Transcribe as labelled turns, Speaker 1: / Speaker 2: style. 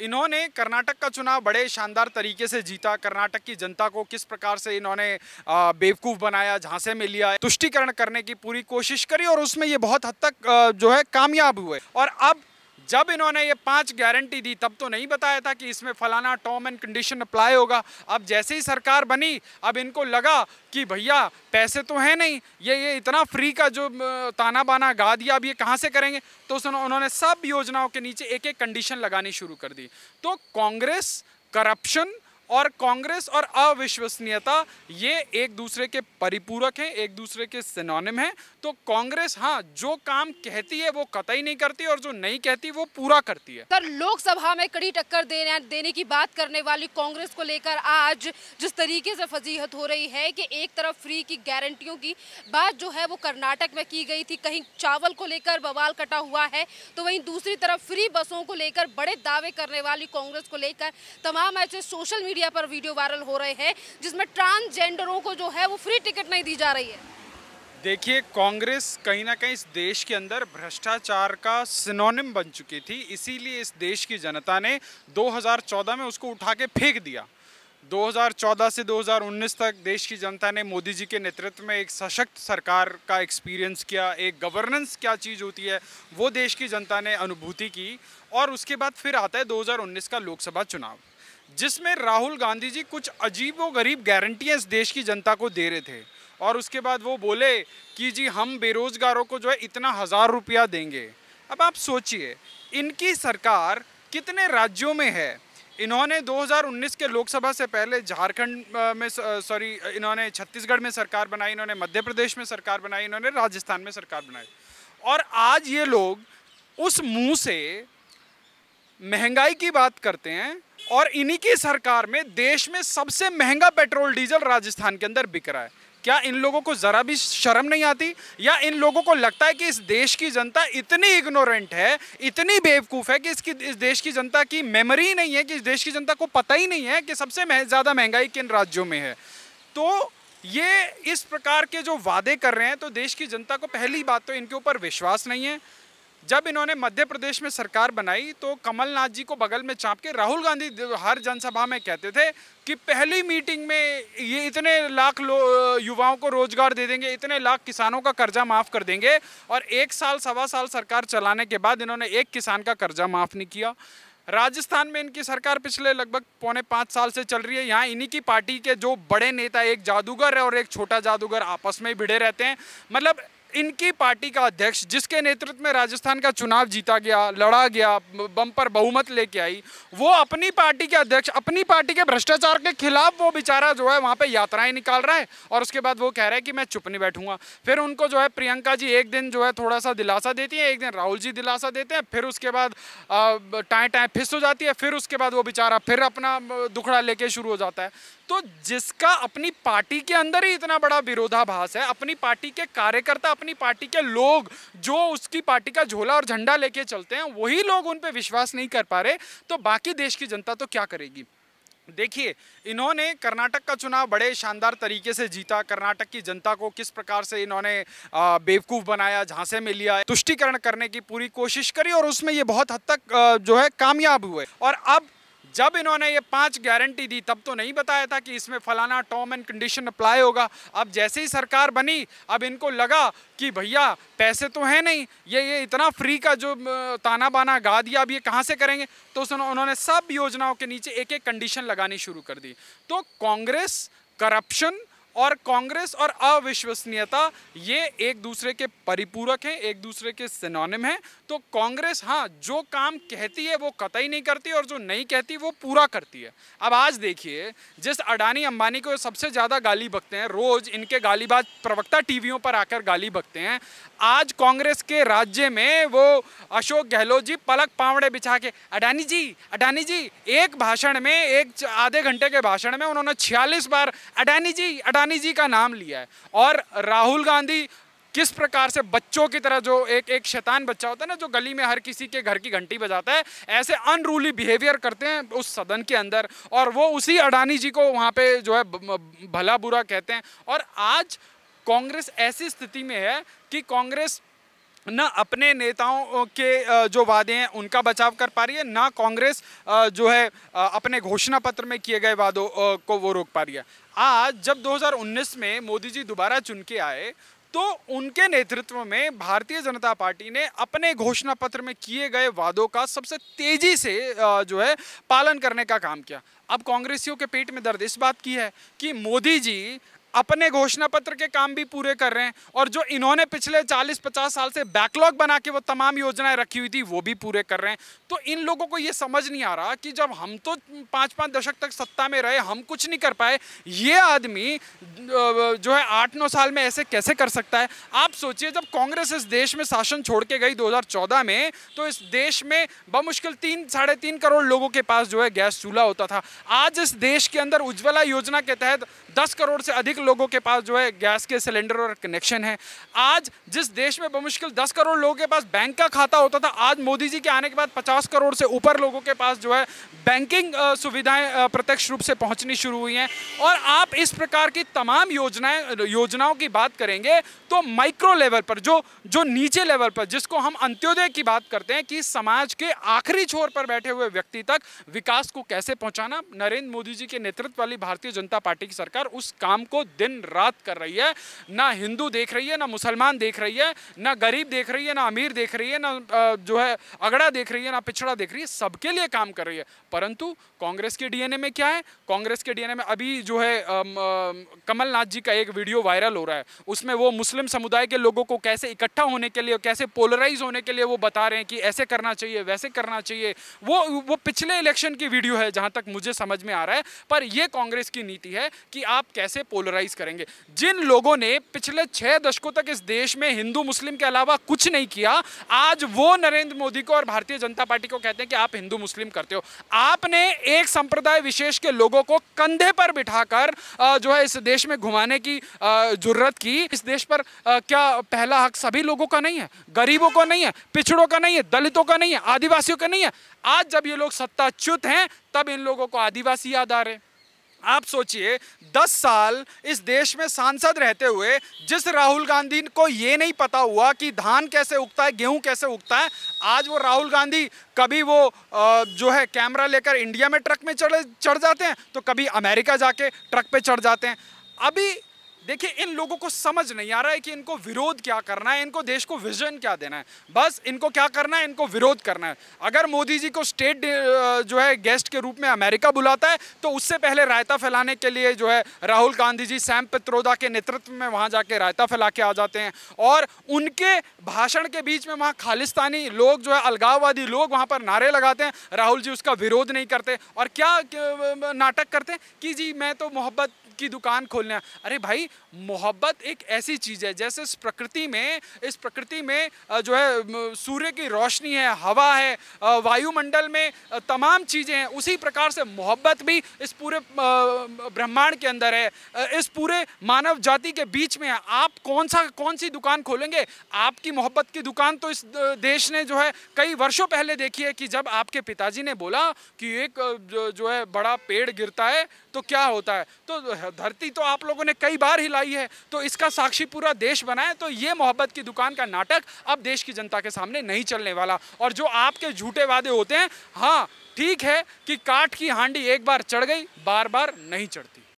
Speaker 1: इन्होंने कर्नाटक का चुनाव बड़े शानदार तरीके से जीता कर्नाटक की जनता को किस प्रकार से इन्होंने बेवकूफ़ बनाया झांसे में लिया तुष्टिकरण करने की पूरी कोशिश करी और उसमें ये बहुत हद तक जो है कामयाब हुए और अब जब इन्होंने ये पांच गारंटी दी तब तो नहीं बताया था कि इसमें फलाना टर्म एंड कंडीशन अप्लाई होगा अब जैसे ही सरकार बनी अब इनको लगा कि भैया पैसे तो हैं नहीं ये ये इतना फ्री का जो ताना बाना गा दिया अब ये कहाँ से करेंगे तो उन्होंने सब योजनाओं के नीचे एक एक कंडीशन लगानी शुरू कर दी तो कांग्रेस करप्शन और कांग्रेस और अविश्वसनीयता ये एक दूसरे के परिपूरक हैं एक दूसरे के सिनोनिम हैं तो कांग्रेस हाँ जो काम कहती है वो कतई नहीं करती और जो नहीं कहती वो पूरा करती है सर लोकसभा में कड़ी टक्कर देने देने की बात करने वाली कांग्रेस को लेकर आज जिस तरीके से फजीहत हो रही है कि एक तरफ फ्री की गारंटियों की बात जो है वो कर्नाटक में की गई थी कहीं चावल को लेकर बवाल कटा हुआ है तो वहीं दूसरी तरफ फ्री बसों को लेकर बड़े दावे करने वाली कांग्रेस को लेकर तमाम ऐसे सोशल मीडिया पर वीडियो वायरल हो रहे हैं जिसमें ट्रांसजेंडरों को जो है वो फ्री टिकट नहीं दी जा रही है देखिए कांग्रेस कहीं ना कहीं इस देश के अंदर भ्रष्टाचार का सिनोनिम बन चुकी थी इसीलिए इस देश की जनता ने 2014 में उसको उठा के फेंक दिया 2014 से 2019 तक देश की जनता ने मोदी जी के नेतृत्व में एक सशक्त सरकार का एक्सपीरियंस किया एक गवर्नेंस क्या चीज़ होती है वो देश की जनता ने अनुभूति की और उसके बाद फिर आता है दो का लोकसभा चुनाव जिसमें राहुल गांधी जी कुछ अजीबो गरीब गारंटियाँ इस देश की जनता को दे रहे थे और उसके बाद वो बोले कि जी हम बेरोज़गारों को जो है इतना हज़ार रुपया देंगे अब आप सोचिए इनकी सरकार कितने राज्यों में है इन्होंने 2019 के लोकसभा से पहले झारखंड में सॉरी इन्होंने छत्तीसगढ़ में सरकार बनाई इन्होंने मध्य प्रदेश में सरकार बनाई इन्होंने राजस्थान में सरकार बनाई और आज ये लोग उस मुँह से महंगाई की बात करते हैं और इन्हीं की सरकार में देश में सबसे महंगा पेट्रोल डीजल राजस्थान के अंदर बिक रहा है क्या इन लोगों को ज़रा भी शर्म नहीं आती या इन लोगों को लगता है कि इस देश की जनता इतनी इग्नोरेंट है इतनी बेवकूफ़ है कि इसकी इस देश की जनता की मेमोरी ही नहीं है कि इस देश की जनता को पता ही नहीं है कि सबसे मह, ज़्यादा महंगाई किन राज्यों में है तो ये इस प्रकार के जो वादे कर रहे हैं तो देश की जनता को पहली बात तो इनके ऊपर विश्वास नहीं है जब इन्होंने मध्य प्रदेश में सरकार बनाई तो कमलनाथ जी को बगल में चाप के राहुल गांधी हर जनसभा में कहते थे कि पहली मीटिंग में ये इतने लाख युवाओं को रोजगार दे देंगे इतने लाख किसानों का कर्जा माफ़ कर देंगे और एक साल सवा साल सरकार चलाने के बाद इन्होंने एक किसान का कर्जा माफ़ नहीं किया राजस्थान में इनकी सरकार पिछले लगभग पौने पाँच साल से चल रही है यहाँ इन्हीं की पार्टी के जो बड़े नेता एक जादूगर है और एक छोटा जादूगर आपस में भिड़े रहते हैं मतलब इनकी पार्टी का अध्यक्ष जिसके नेतृत्व में राजस्थान का चुनाव जीता गया लड़ा गया बम पर बहुमत लेके आई वो अपनी पार्टी के अध्यक्ष अपनी पार्टी के भ्रष्टाचार के खिलाफ वो बेचारा जो है वहाँ पे यात्राएं निकाल रहा है और उसके बाद वो कह रहा है कि मैं चुप नहीं बैठूंगा फिर उनको जो है प्रियंका जी एक दिन जो है थोड़ा सा दिलासा देती है एक दिन राहुल जी दिलासा देते हैं फिर उसके बाद टाएँ टाएँ फिस हो जाती है फिर उसके बाद वो बेचारा फिर अपना दुखड़ा लेके शुरू हो जाता है तो जिसका अपनी पार्टी के अंदर ही इतना बड़ा विरोधाभास है अपनी पार्टी के कार्यकर्ता अपनी पार्टी के लोग जो उसकी पार्टी का झोला और झंडा लेके चलते हैं वही लोग उन पर विश्वास नहीं कर पा रहे तो बाकी देश की जनता तो क्या करेगी देखिए इन्होंने कर्नाटक का चुनाव बड़े शानदार तरीके से जीता कर्नाटक की जनता को किस प्रकार से इन्होंने बेवकूफ़ बनाया झांसे में लिया तुष्टिकरण करने की पूरी कोशिश करी और उसमें ये बहुत हद तक जो है कामयाब हुए और अब जब इन्होंने ये पांच गारंटी दी तब तो नहीं बताया था कि इसमें फलाना टर्म एंड कंडीशन अप्लाई होगा अब जैसे ही सरकार बनी अब इनको लगा कि भैया पैसे तो हैं नहीं ये ये इतना फ्री का जो ताना बाना गा दिया अब ये कहाँ से करेंगे तो उन्होंने सब योजनाओं के नीचे एक एक कंडीशन लगानी शुरू कर दी तो कांग्रेस करप्शन और कांग्रेस और अविश्वसनीयता ये एक दूसरे के परिपूरक हैं एक दूसरे के सिनोनिम हैं तो कांग्रेस हाँ जो काम कहती है वो कतई नहीं करती और जो नहीं कहती वो पूरा करती है अब आज देखिए जिस अडानी अंबानी को सबसे ज़्यादा गाली बकते हैं रोज़ इनके गालीबाज प्रवक्ता टीवियों पर आकर गाली बकते हैं आज कांग्रेस के राज्य में वो अशोक गहलोत जी पलक पावड़े बिछा के अडानी जी अडानी जी एक भाषण में एक आधे घंटे के भाषण में उन्होंने छियालीस बार अडानी जी अडानी अडवाणी जी का नाम लिया है और राहुल गांधी किस प्रकार से बच्चों की तरह जो एक एक शैतान बच्चा होता है ना जो गली में हर किसी के घर की घंटी बजाता है ऐसे अनरूली बिहेवियर करते हैं उस सदन के अंदर और वो उसी अडानी जी को वहाँ पे जो है भला बुरा कहते हैं और आज कांग्रेस ऐसी स्थिति में है कि कांग्रेस ना अपने नेताओं के जो वादे हैं उनका बचाव कर पा रही है ना कांग्रेस जो है अपने घोषणा पत्र में किए गए वादों को वो रोक पा रही है आज जब 2019 में मोदी जी दोबारा चुन के आए तो उनके नेतृत्व में भारतीय जनता पार्टी ने अपने घोषणा पत्र में किए गए वादों का सबसे तेजी से जो है पालन करने का काम किया अब कांग्रेसियों के पेट में दर्द इस बात की है कि मोदी जी अपने घोषणा पत्र के काम भी पूरे कर रहे हैं और जो इन्होंने पिछले 40-50 साल से बैकलॉग बना के वो तमाम योजनाएं रखी हुई थी वो भी पूरे कर रहे हैं तो इन लोगों को ये समझ नहीं आ रहा कि जब हम तो पाँच पाँच दशक तक सत्ता में रहे हम कुछ नहीं कर पाए ये आदमी जो है आठ नौ साल में ऐसे कैसे कर सकता है आप सोचिए जब कांग्रेस इस देश में शासन छोड़ के गई दो में तो इस देश में बमुश्किल तीन साढ़े तीन करोड़ लोगों के पास जो है गैस चूल्हा होता था आज इस देश के अंदर उज्ज्वला योजना के तहत दस करोड़ से अधिक लोगों के पास जो है गैस के सिलेंडर और कनेक्शन है आज जिस देश में बमुश्किल दस करोड़ लोगों के पास बैंक का खाता होता था आज मोदी जी के आने के बाद पचास करोड़ से ऊपर लोगों के पास जो है बैंकिंग uh, सुविधाएं uh, प्रत्यक्ष रूप से पहुंचनी शुरू हुई हैं और आप इस प्रकार की तमाम योजनाएं uh, योजनाओं की बात करेंगे तो माइक्रो लेवल पर जो जो नीचे लेवल पर जिसको हम अंत्योदय की बात करते हैं कि समाज के आखिरी छोर पर बैठे हुए व्यक्ति तक विकास को कैसे पहुंचाना नरेंद्र मोदी जी के नेतृत्व वाली भारतीय जनता पार्टी की सरकार उस काम को दिन रात कर रही है ना हिंदू देख रही है ना मुसलमान देख रही है ना गरीब देख रही है ना अमीर देख रही है ना जो है अगड़ा देख रही है ना पिछड़ा देख रही है सबके लिए काम कर रही है परंतु कांग्रेस के डीएनए में क्या है कांग्रेस के डीएनए में अभी जो है कमलनाथ जी का एक वीडियो वायरल हो रहा है उसमें वो मुस्लिम समुदाय के लोगों को कैसे इकट्ठा होने के लिए कैसे पोलराइज होने के लिए वो बता रहे हैं कि ऐसे करना चाहिए वैसे करना चाहिए वो वो पिछले इलेक्शन की वीडियो है जहाँ तक मुझे समझ में आ रहा है पर यह कांग्रेस की नीति है कि आप कैसे पोलराइज करेंगे जिन लोगों ने पिछले छः दशकों तक इस देश में हिंदू मुस्लिम के अलावा कुछ नहीं किया आज वो नरेंद्र मोदी को और भारतीय जनता पार्टी को कहते हैं कि आप हिंदू मुस्लिम करते हो आपने एक संप्रदाय विशेष के लोगों को कंधे पर बिठाकर जो है इस देश में घुमाने की जरूरत की इस देश पर क्या पहला हक सभी लोगों का नहीं है गरीबों का नहीं है पिछड़ों का नहीं है दलितों का नहीं है आदिवासियों का नहीं है आज जब ये लोग सत्ताच्युत हैं तब इन लोगों को आदिवासी याद आ रहे हैं आप सोचिए दस साल इस देश में सांसद रहते हुए जिस राहुल गांधी को ये नहीं पता हुआ कि धान कैसे उगता है गेहूं कैसे उगता है आज वो राहुल गांधी कभी वो जो है कैमरा लेकर इंडिया में ट्रक में चढ़ चढ़ जाते हैं तो कभी अमेरिका जाके ट्रक पे चढ़ जाते हैं अभी देखिए इन लोगों को समझ नहीं आ रहा है कि इनको विरोध क्या करना है इनको देश को विजन क्या देना है बस इनको क्या करना है इनको विरोध करना है अगर मोदी जी को स्टेट जो है गेस्ट के रूप में अमेरिका बुलाता है तो उससे पहले रायता फैलाने के लिए जो है राहुल गांधी जी सैम पित्रोदा के नेतृत्व में वहाँ जाके रायता फैला के आ जाते हैं और उनके भाषण के बीच में वहाँ खालिस्तानी लोग जो है अलगाववादी लोग वहाँ पर नारे लगाते हैं राहुल जी उसका विरोध नहीं करते और क्या नाटक करते हैं कि जी मैं तो मोहब्बत की दुकान खोलना अरे भाई मोहब्बत एक ऐसी चीज़ है जैसे इस प्रकृति में इस प्रकृति में जो है सूर्य की रोशनी है हवा है वायुमंडल में तमाम चीज़ें हैं उसी प्रकार से मोहब्बत भी इस पूरे ब्रह्मांड के अंदर है इस पूरे मानव जाति के बीच में है आप कौन सा कौन सी दुकान खोलेंगे आपकी मोहब्बत की दुकान तो इस देश ने जो है कई वर्षों पहले देखी है कि जब आपके पिताजी ने बोला कि एक जो है बड़ा पेड़ गिरता है तो क्या होता है तो धरती तो आप लोगों ने कई बार हिलाई है तो इसका साक्षी पूरा देश बनाए तो ये मोहब्बत की दुकान का नाटक अब देश की जनता के सामने नहीं चलने वाला और जो आपके झूठे वादे होते हैं हाँ ठीक है कि काठ की हांडी एक बार चढ़ गई बार बार नहीं चढ़ती